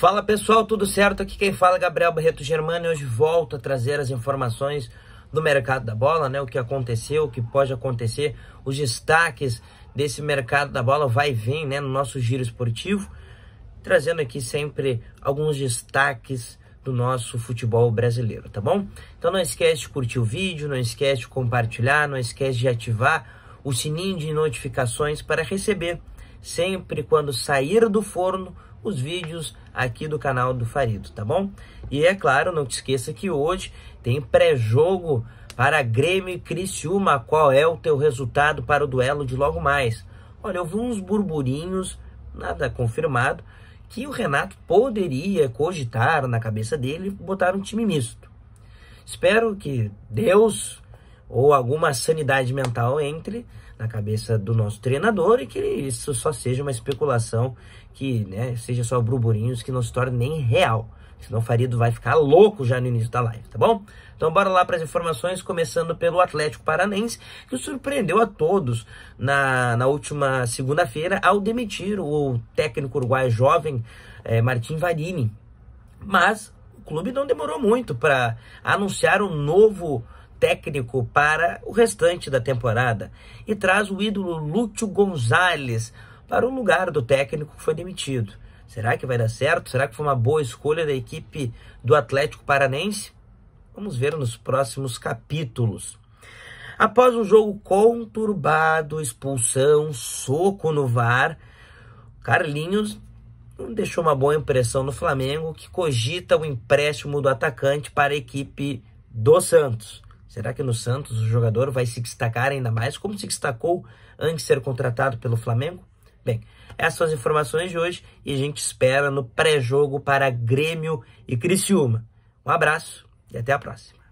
Fala pessoal, tudo certo? Aqui quem fala é Gabriel Barreto Germano e hoje volto a trazer as informações do mercado da bola, né? O que aconteceu, o que pode acontecer, os destaques desse mercado da bola vai vir, né, no nosso giro esportivo, trazendo aqui sempre alguns destaques do nosso futebol brasileiro, tá bom? Então não esquece de curtir o vídeo, não esquece de compartilhar, não esquece de ativar o sininho de notificações para receber sempre quando sair do forno os vídeos aqui do canal do Farido, tá bom? E é claro, não te esqueça que hoje tem pré-jogo para Grêmio e Criciúma. Qual é o teu resultado para o duelo de logo mais? Olha, eu vi uns burburinhos, nada confirmado, que o Renato poderia cogitar na cabeça dele botar um time misto. Espero que Deus ou alguma sanidade mental entre na cabeça do nosso treinador e que isso só seja uma especulação que né, seja só burburinhos que não se torne nem real. Senão o Farido vai ficar louco já no início da live, tá bom? Então bora lá para as informações, começando pelo Atlético Paranense, que surpreendeu a todos na, na última segunda-feira ao demitir o técnico uruguaio jovem é, eh, Martim Varini. Mas o clube não demorou muito para anunciar um novo técnico para o restante da temporada e traz o ídolo Lúcio Gonzalez para o lugar do técnico que foi demitido. Será que vai dar certo? Será que foi uma boa escolha da equipe do Atlético Paranense? Vamos ver nos próximos capítulos. Após um jogo conturbado, expulsão, soco no VAR, Carlinhos deixou uma boa impressão no Flamengo, que cogita o empréstimo do atacante para a equipe do Santos. Será que no Santos o jogador vai se destacar ainda mais, como se destacou antes de ser contratado pelo Flamengo? Bem, essas são as informações de hoje e a gente espera no pré-jogo para Grêmio e Criciúma. Um abraço e até a próxima.